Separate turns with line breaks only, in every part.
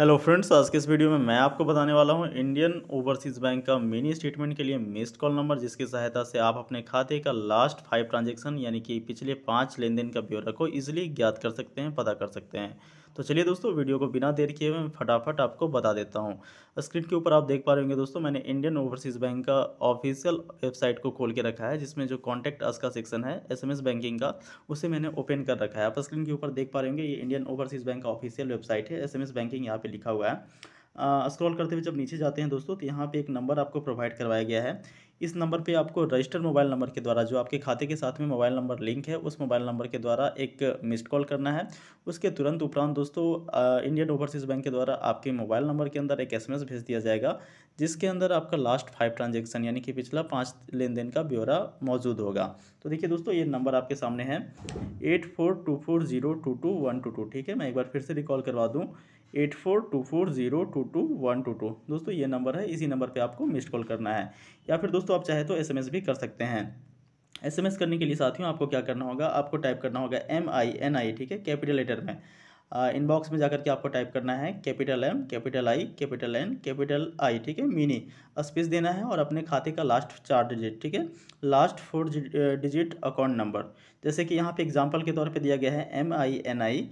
hello friends आज के इस वीडियो में मैं आपको बताने वाला हूं इंडियन ओवरसीज़ बैंक का मिनी स्टेटमेंट के लिए मिस्ड कॉल नंबर जिसकी सहायता से आप अपने खाते का लास्ट फाइव ट्रांजैक्शन यानी कि पिछले पांच लेन देन का ब्यौरा को इजीली ज्ञात कर सकते हैं पता कर सकते हैं तो चलिए दोस्तों वीडियो को बिना देर किए मैं फटाफट आपको बता देता हूँ स्क्रीन के ऊपर आप देख पा रहे होंगे दोस्तों मैंने इंडियन ओवरसीज़ बैंक का ऑफिशियल वेबसाइट को खोल के रखा है जिसमें जो कॉन्टैक्ट अस का सेक्शन है एसएमएस बैंकिंग का उसे मैंने ओपन कर रखा है आप स्क्रीन के ऊपर देख पा रहे होंगे ये इंडियन ओवरसीज़ बैंक का ऑफिशियल वेबसाइट है एस बैंकिंग यहाँ पर पे लिखा हुआ है स्क्रॉल करते हुए जब नीचे जाते हैं दोस्तों तो यहाँ पे एक नंबर आपको प्रोवाइड करवाया गया है इस नंबर पे आपको रजिस्टर्ड मोबाइल नंबर के द्वारा जो आपके खाते के साथ में मोबाइल नंबर लिंक है उस मोबाइल नंबर के द्वारा एक मिस्ड कॉल करना है उसके तुरंत उपरांत दोस्तों इंडियन ओवरसीज बैंक के द्वारा आपके मोबाइल नंबर के अंदर एक एसएमएस भेज दिया जाएगा जिसके अंदर आपका लास्ट फाइव ट्रांजेक्शन यानी कि पिछला पाँच लेन देन का ब्यौरा मौजूद होगा तो देखिए दोस्तों ये नंबर आपके सामने है eight four two four zero two two one two two ठीक है मैं एक बार फिर से रिकॉल करवा दूँ eight four two four zero two two one two two दोस्तों ये नंबर है इसी नंबर पे आपको मिस्ड कॉल करना है या फिर दोस्तों आप चाहे तो एसएमएस भी कर सकते हैं एसएमएस करने के लिए साथियों आपको क्या करना होगा आपको टाइप करना होगा एम आई एन आई ठीक है कैपिटल लेटर में इनबॉक्स में जाकर के आपको टाइप करना है capital M capital I capital N capital I ठीक है मिनी स्पेस देना है और अपने खाते का लास्ट चार डिजिट ठीक है last four digit account number जैसे कि यहाँ पे एग्जाम्पल के तौर पर दिया गया है M I N I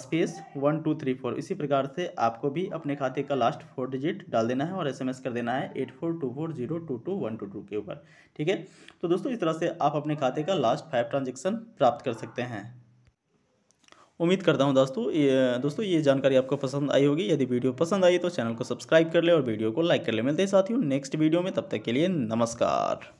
space one two three four इसी प्रकार से आपको भी अपने खाते का लास्ट फोर डिजिट डाल देना है और एसएमएस कर देना है eight four two four zero two two one two two के ऊपर ठीक है तो दोस्तों इस तरह से आप अपने खाते का लास्ट फाइव ट्रांजेक्शन प्राप्त कर सकते हैं उम्मीद करता हूँ दोस्तों ये दोस्तों ये जानकारी आपको पसंद आई होगी यदि वीडियो पसंद आई तो चैनल को सब्सक्राइब कर ले और वीडियो को लाइक कर ले मिलते हैं साथियों नेक्स्ट वीडियो में तब तक के लिए नमस्कार